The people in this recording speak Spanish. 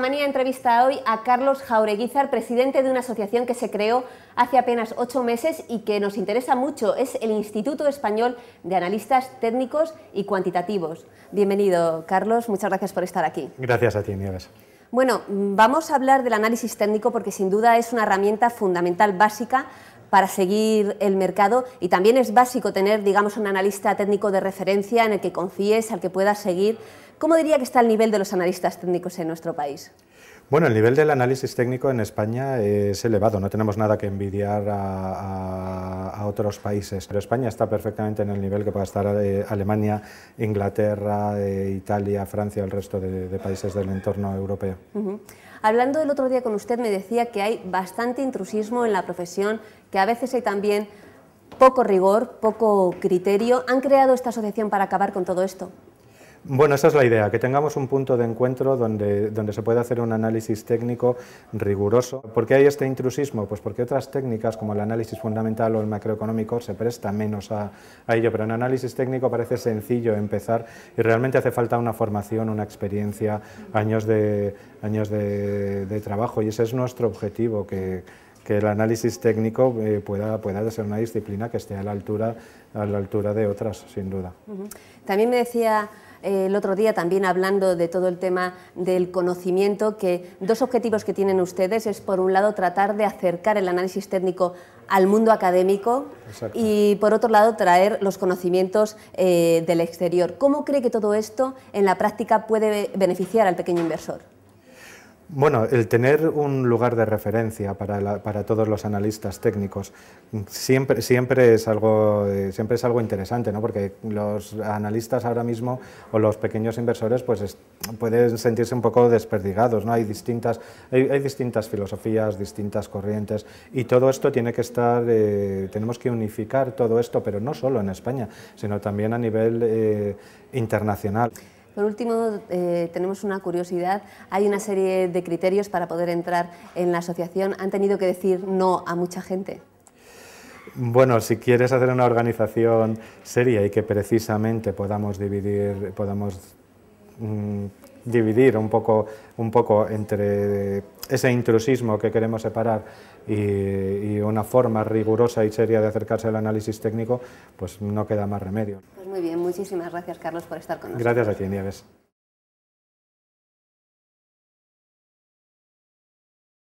Manía entrevista hoy a Carlos Jaureguizar, presidente de una asociación que se creó hace apenas ocho meses y que nos interesa mucho. Es el Instituto Español de Analistas Técnicos y Cuantitativos. Bienvenido, Carlos. Muchas gracias por estar aquí. Gracias a ti, Nieves. Bueno, mm, vamos a hablar del análisis técnico porque sin duda es una herramienta fundamental, básica, para seguir el mercado y también es básico tener, digamos, un analista técnico de referencia en el que confíes, al que puedas seguir. ¿Cómo diría que está el nivel de los analistas técnicos en nuestro país? Bueno, el nivel del análisis técnico en España es elevado, no tenemos nada que envidiar a, otros países, pero España está perfectamente en el nivel que puede estar eh, Alemania, Inglaterra, eh, Italia, Francia, el resto de, países del entorno europeo. Hablando el otro día con usted me decía que hay bastante intrusismo en la profesión, que a veces hay también poco rigor, poco criterio. ¿Han creado esta asociación para acabar con todo esto? Bueno, esa es la idea, que tengamos un punto de encuentro donde, donde se pueda hacer un análisis técnico riguroso. ¿Por qué hay este intrusismo? Pues porque otras técnicas, como el análisis fundamental o el macroeconómico, se presta menos a, ello, pero en análisis técnico parece sencillo empezar y realmente hace falta una formación, una experiencia, años de, años de trabajo y ese es nuestro objetivo, que que el análisis técnico eh, pueda, ser una disciplina que esté a la altura, a la altura de otras, sin duda. También me decía eh, el otro día, también hablando de todo el tema del conocimiento, que dos objetivos que tienen ustedes es, por un lado, tratar de acercar el análisis técnico al mundo académico y, por otro lado, traer los conocimientos eh, del exterior. ¿Cómo cree que todo esto en la práctica puede beneficiar al pequeño inversor? Bueno, el tener un lugar de referencia para, para todos los analistas técnicos siempre, siempre, es algo, eh, siempre es algo interesante, ¿no? porque los analistas ahora mismo o los pequeños inversores pues pueden sentirse un poco desperdigados. ¿no? Hay, distintas, hay, distintas filosofías, distintas corrientes y todo esto tiene que estar, eh, tenemos que unificar todo esto, pero no solo en España, sino también a nivel eh, internacional. Por último, eh, tenemos una curiosidad. Hay una serie de criterios para poder entrar en la asociación. ¿Han tenido que decir no a mucha gente? Bueno, si quieres hacer una organización seria y que precisamente podamos dividir, podamos mm, dividir un poco, un poco entre ese intrusismo que queremos separar y, una forma rigurosa y seria de acercarse al análisis técnico, pues no queda más remedio. Pues muy bien, muchísimas gracias Carlos por estar con nosotros. Gracias a ti, Nieves.